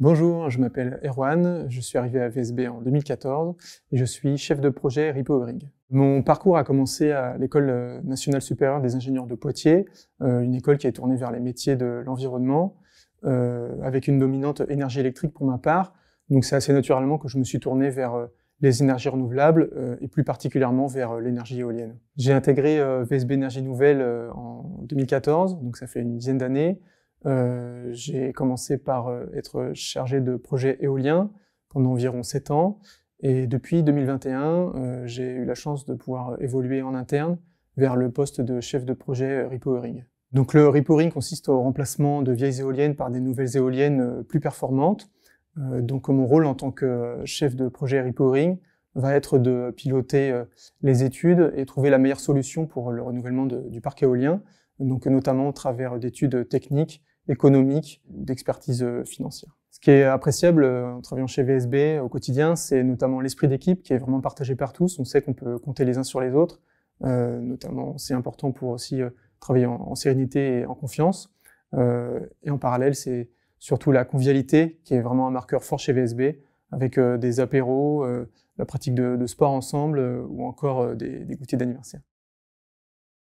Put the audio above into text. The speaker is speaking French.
Bonjour, je m'appelle Erwan, je suis arrivé à VSB en 2014 et je suis chef de projet Repowering. Mon parcours a commencé à l'École nationale supérieure des ingénieurs de Poitiers, euh, une école qui est tournée vers les métiers de l'environnement, euh, avec une dominante énergie électrique pour ma part. Donc c'est assez naturellement que je me suis tourné vers euh, les énergies renouvelables et plus particulièrement vers l'énergie éolienne. J'ai intégré VSB Énergie Nouvelle en 2014, donc ça fait une dizaine d'années. Euh, j'ai commencé par euh, être chargé de projet éolien pendant environ 7 ans. Et depuis 2021, euh, j'ai eu la chance de pouvoir évoluer en interne vers le poste de chef de projet repowering. Donc le repowering consiste au remplacement de vieilles éoliennes par des nouvelles éoliennes plus performantes. donc mon rôle en tant que chef de projet repowering va être de piloter les études et trouver la meilleure solution pour le renouvellement du parc éolien, donc notamment au travers d'études techniques économique, d'expertise euh, financière. Ce qui est appréciable euh, en travaillant chez VSB au quotidien, c'est notamment l'esprit d'équipe qui est vraiment partagé par tous. On sait qu'on peut compter les uns sur les autres. Euh, notamment, c'est important pour aussi travailler en, sérénité et en confiance. et en parallèle, c'est surtout la convivialité qui est vraiment un marqueur fort chez VSB, avec des apéros, la pratique de, de, sport ensemble ou encore des, des goûters d'anniversaire.